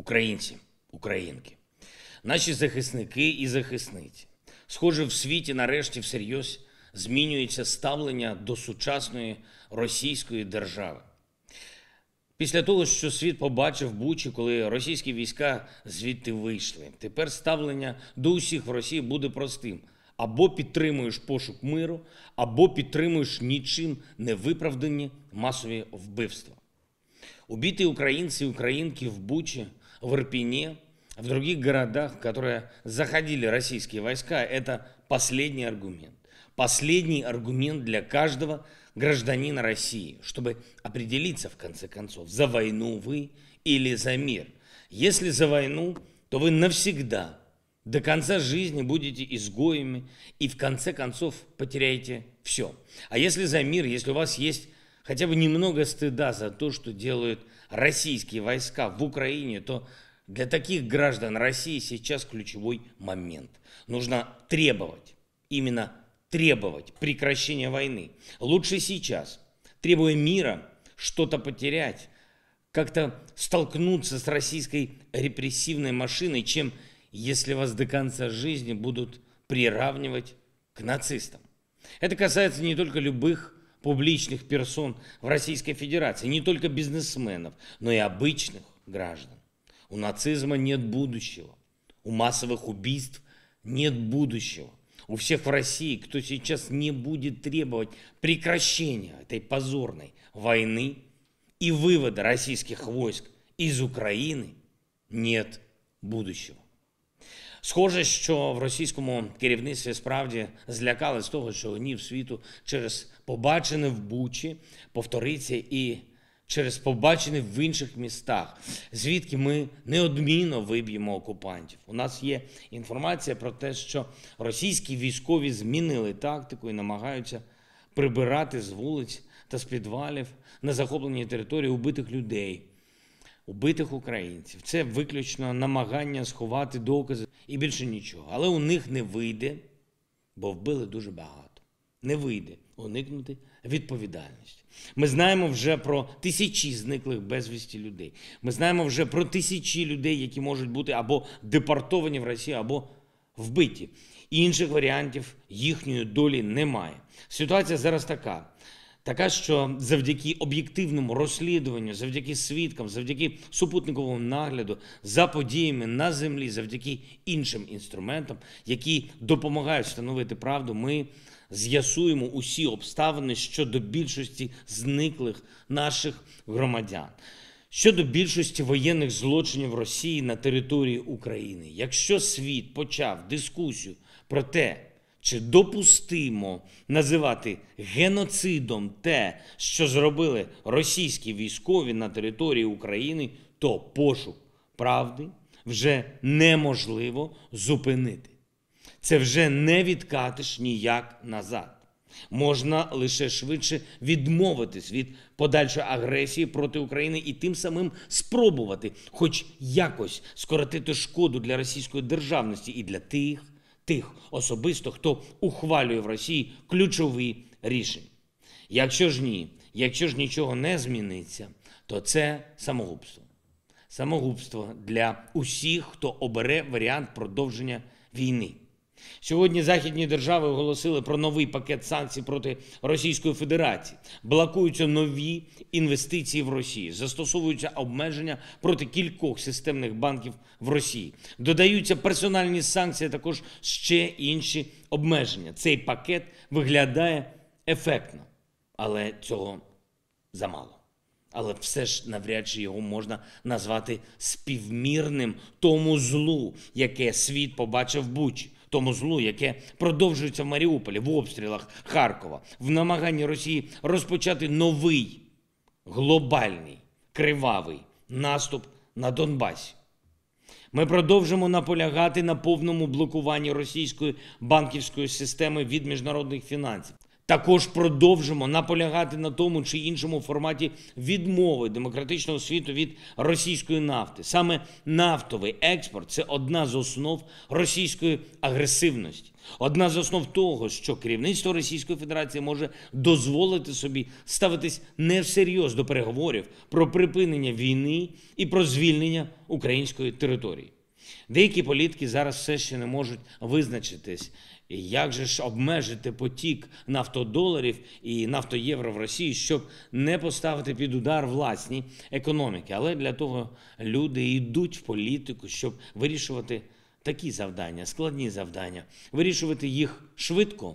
українці, українки, наші захисники і захисниці. Схоже, в світі нарешті всерйоз змінюється ставлення до сучасної російської держави. Після того, що світ побачив Бучі, коли російські війська звідти вийшли, тепер ставлення до усіх в Росії буде простим: або підтримуєш пошук миру, або підтримуєш нічим не виправдані масові вбивства. Убіти українці і українки в Бучі в Ирпене, в других городах, в которые заходили российские войска, это последний аргумент. Последний аргумент для каждого гражданина России, чтобы определиться, в конце концов, за войну вы или за мир. Если за войну, то вы навсегда, до конца жизни будете изгоями и в конце концов потеряете все. А если за мир, если у вас есть хотя бы немного стыда за то, что делают российские войска в Украине, то для таких граждан России сейчас ключевой момент. Нужно требовать, именно требовать прекращения войны. Лучше сейчас, требуя мира, что-то потерять, как-то столкнуться с российской репрессивной машиной, чем если вас до конца жизни будут приравнивать к нацистам. Это касается не только любых публичных персон в Российской Федерации, не только бизнесменов, но и обычных граждан. У нацизма нет будущего, у массовых убийств нет будущего. У всех в России, кто сейчас не будет требовать прекращения этой позорной войны и вывода российских войск из Украины, нет будущего. Схоже, що в російському керівництві справді злякали з того, що гнів світу через побачене в Бучі повториться і через побачене в інших містах, звідки ми неодмінно виб'ємо окупантів. У нас є інформація про те, що російські військові змінили тактику і намагаються прибирати з вулиць та з підвалів на захопленій території убитих людей убитих українців. Це виключно намагання сховати докази і більше нічого. Але у них не вийде, бо вбили дуже багато. Не вийде уникнути відповідальності. Ми знаємо вже про тисячі зниклих безвісті людей. Ми знаємо вже про тисячі людей, які можуть бути або депортовані в Росію, або вбиті. Інших варіантів їхньої долі немає. Ситуація зараз така така, що завдяки об'єктивному розслідуванню, завдяки свідкам, завдяки супутниковому нагляду, за подіями на землі, завдяки іншим інструментам, які допомагають встановити правду, ми з'ясуємо усі обставини щодо більшості зниклих наших громадян. Щодо більшості воєнних злочинів Росії на території України, якщо світ почав дискусію про те, чи допустимо називати геноцидом те, що зробили російські військові на території України, то пошук правди вже неможливо зупинити. Це вже не відкатиш ніяк назад. Можна лише швидше відмовитись від подальшої агресії проти України і тим самим спробувати, хоч якось скоротити шкоду для російської державності і для тих тих особисто, хто ухвалює в Росії ключові рішення. Якщо ж ні, якщо ж нічого не зміниться, то це самогубство. Самогубство для усіх, хто обере варіант продовження війни. Сьогодні західні держави оголосили про новий пакет санкцій проти Російської Федерації. Блокуються нові інвестиції в Росії, застосовуються обмеження проти кількох системних банків в Росії. Додаються персональні санкції, а також ще інші обмеження. Цей пакет виглядає ефектно, але цього замало. Але все ж навряд чи його можна назвати співмірним тому злу, яке світ побачив Бучі тому злу, яке продовжується в Маріуполі, в обстрілах Харкова, в намаганні Росії розпочати новий глобальний кривавий наступ на Донбасі. Ми продовжимо наполягати на повному блокуванні російської банківської системи від міжнародних фінансів, також продовжимо наполягати на тому чи іншому форматі відмови демократичного світу від російської нафти. Саме нафтовий експорт це одна з основ російської агресивності, одна з основ того, що керівництво Російської Федерації може дозволити собі ставитись не всерйоз до переговорів про припинення війни і про звільнення української території. Деякі політики зараз все ще не можуть визначитись як же ж обмежити потік нафтодоларів і нафтоєвро в Росії, щоб не поставити під удар власні економіки? Але для того люди йдуть в політику, щоб вирішувати такі завдання, складні завдання, вирішувати їх швидко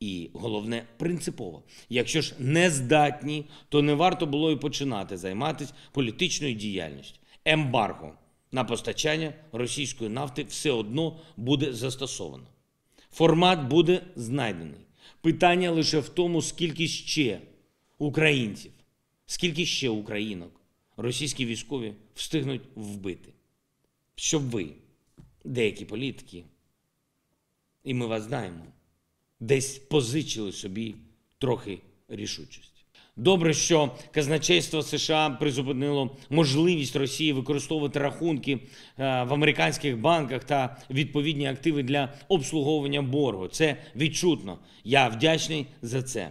і головне принципово. Якщо ж не здатні, то не варто було і починати займатися політичною діяльністю, ембарго на постачання російської нафти все одно буде застосовано. Формат буде знайдений. Питання лише в тому, скільки ще українців, скільки ще українок російські військові встигнуть вбити. Щоб ви, деякі політики, і ми вас знаємо, десь позичили собі трохи рішучості. Добре, що казначейство США призупинило можливість Росії використовувати рахунки е, в американських банках та відповідні активи для обслуговування боргу. Це відчутно. Я вдячний за це.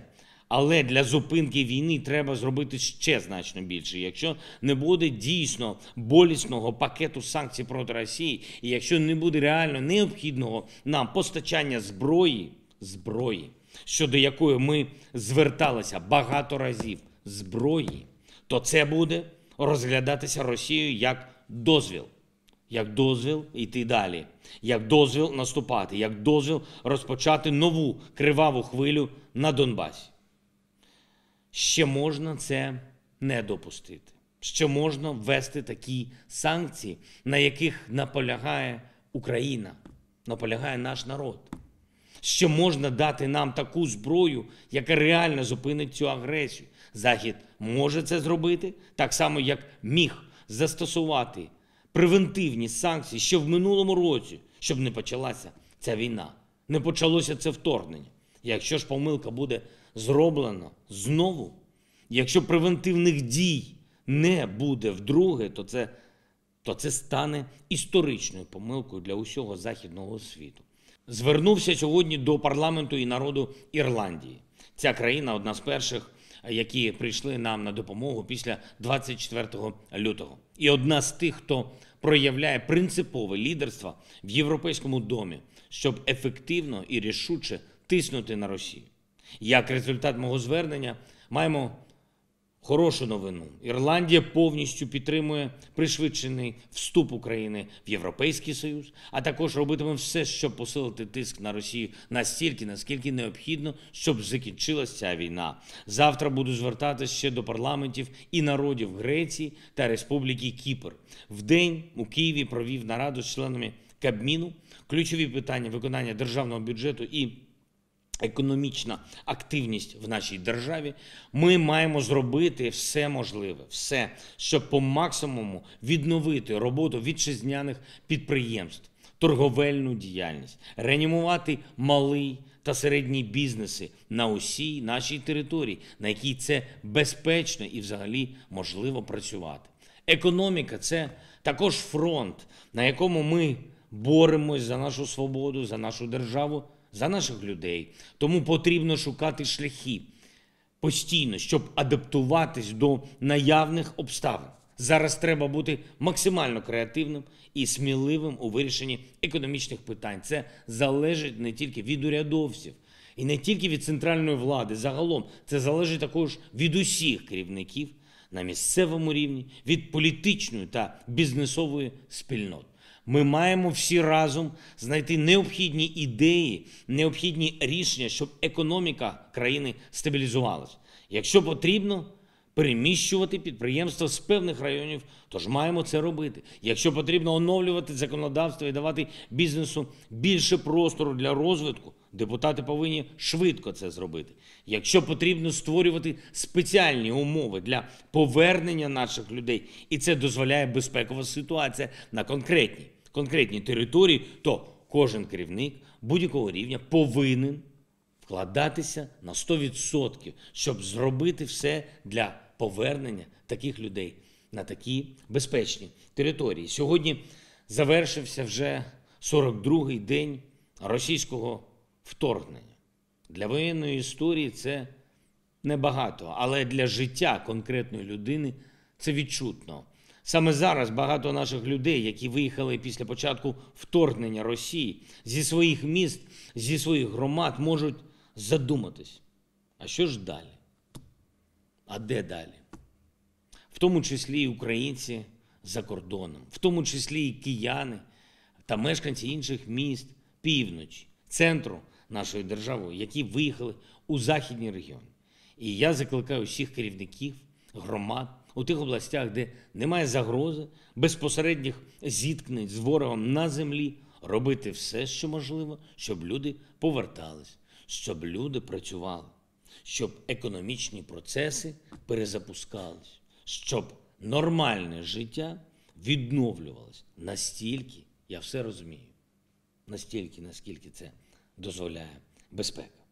Але для зупинки війни треба зробити ще значно більше, якщо не буде дійсно болісного пакету санкцій проти Росії, і якщо не буде реально необхідного нам постачання зброї зброї щодо якої ми зверталися багато разів зброї, то це буде розглядатися Росією як дозвіл, як дозвіл йти далі, як дозвіл наступати, як дозвіл розпочати нову криваву хвилю на Донбасі. Ще можна це не допустити. Ще можна ввести такі санкції, на яких наполягає Україна, наполягає наш народ що можна дати нам таку зброю, яка реально зупинить цю агресію. Захід може це зробити, так само, як міг застосувати превентивні санкції ще в минулому році, щоб не почалася ця війна, не почалося це вторгнення. Якщо ж помилка буде зроблена знову, якщо превентивних дій не буде вдруге, то це. То це стане історичною помилкою для усього західного світу звернувся сьогодні до парламенту і народу Ірландії. Ця країна одна з перших, які прийшли нам на допомогу після 24 лютого, і одна з тих, хто проявляє принципове лідерство в європейському домі, щоб ефективно і рішуче тиснути на Росію. Як результат мого звернення, маємо Хорошу новину. Ірландія повністю підтримує пришвидшений вступ України в Європейський Союз, а також робитиме все, щоб посилити тиск на Росію настільки, наскільки необхідно, щоб закінчилася ця війна. Завтра буду звертатися ще до парламентів і народів Греції та Республіки Кіпр. В день у Києві провів нараду з членами Кабміну, ключові питання виконання державного бюджету і економічна активність в нашій державі, ми маємо зробити все можливе, все, щоб по максимуму відновити роботу вітчизняних підприємств, торговельну діяльність, реанімувати малий та середній бізнеси на усій нашій території, на якій це безпечно і взагалі можливо працювати. Економіка це також фронт, на якому ми боремось за нашу свободу, за нашу державу за наших людей. Тому потрібно шукати шляхи постійно, щоб адаптуватись до наявних обставин. Зараз треба бути максимально креативним і сміливим у вирішенні економічних питань. Це залежить не тільки від урядовців і не тільки від центральної влади. Загалом це залежить також від усіх керівників на місцевому рівні, від політичної та бізнесової спільноти. Ми маємо всі разом знайти необхідні ідеї, необхідні рішення, щоб економіка країни стабілізувалась. Якщо потрібно переміщувати підприємства з певних районів, тож маємо це робити. Якщо потрібно оновлювати законодавство і давати бізнесу більше простору для розвитку, депутати повинні швидко це зробити. Якщо потрібно створювати спеціальні умови для повернення наших людей, і це дозволяє безпекова ситуація на конкретній конкретній території, то кожен керівник будь-якого рівня повинен вкладатися на 100%, щоб зробити все для повернення таких людей на такі безпечні території. Сьогодні завершився вже 42-й день російського вторгнення. Для воєнної історії це небагато, але для життя конкретної людини це відчутно. Саме зараз багато наших людей, які виїхали після початку вторгнення Росії зі своїх міст, зі своїх громад, можуть задуматись, а що ж далі? А де далі? В тому числі і українці за кордоном, в тому числі і кияни та мешканці інших міст, півночі, центру нашої держави, які виїхали у західні регіони. І я закликаю всіх керівників, громад у тих областях, де немає загрози, безпосередніх зіткнень з ворогом на землі, робити все, що можливо, щоб люди повертались щоб люди працювали, щоб економічні процеси перезапускались, щоб нормальне життя відновлювалось настільки, я все розумію, настільки, наскільки це дозволяє безпека.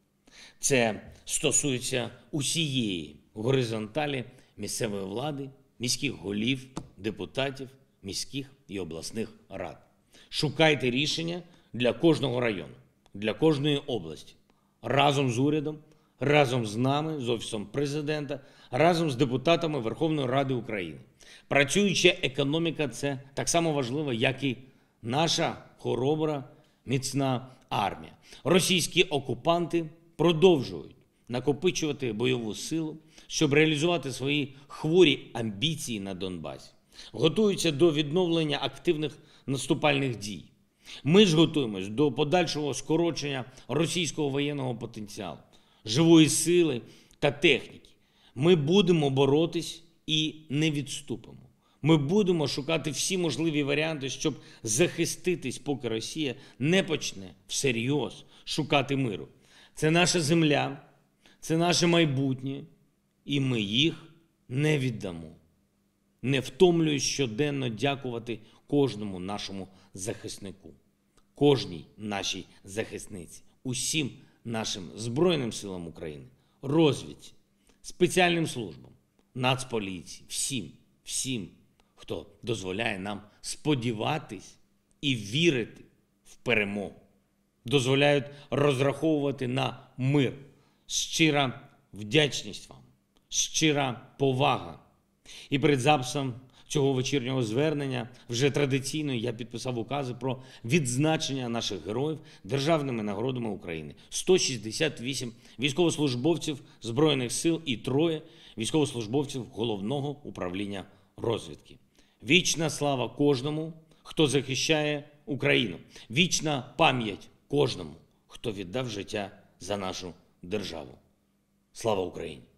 Це стосується усієї горизонталі місцевої влади, міських голів, депутатів, міських і обласних рад. Шукайте рішення для кожного району, для кожної області разом з урядом, разом з нами, з офісом президента, разом з депутатами Верховної Ради України. Працююча економіка це так само важливо, як і наша хоробра міцна армія. Російські окупанти продовжують накопичувати бойову силу, щоб реалізувати свої хворі амбіції на Донбасі, готуються до відновлення активних наступальних дій. Ми ж готуємось до подальшого скорочення російського воєнного потенціалу, живої сили та техніки. Ми будемо боротись і не відступимо. Ми будемо шукати всі можливі варіанти, щоб захиститись, поки Росія не почне всерйоз шукати миру. Це наша земля, це наше майбутнє, і ми їх не віддамо. Не втомлююсь щоденно дякувати кожному нашому захиснику, кожній нашій захисниці, усім нашим Збройним силам України, розвідці, спеціальним службам, нацполіції, всім, всім, хто дозволяє нам сподіватись і вірити в перемогу, дозволяють розраховувати на мир, щира вдячність вам, щира повага. І перед записом цього вечірнього звернення вже традиційно я підписав укази про відзначення наших героїв державними нагородами України: 168 військовослужбовців збройних сил і троє військовослужбовців головного управління розвідки. Вічна слава кожному, хто захищає Україну, вічна пам'ять кожному, хто віддав життя за нашу державу. Слава Україні!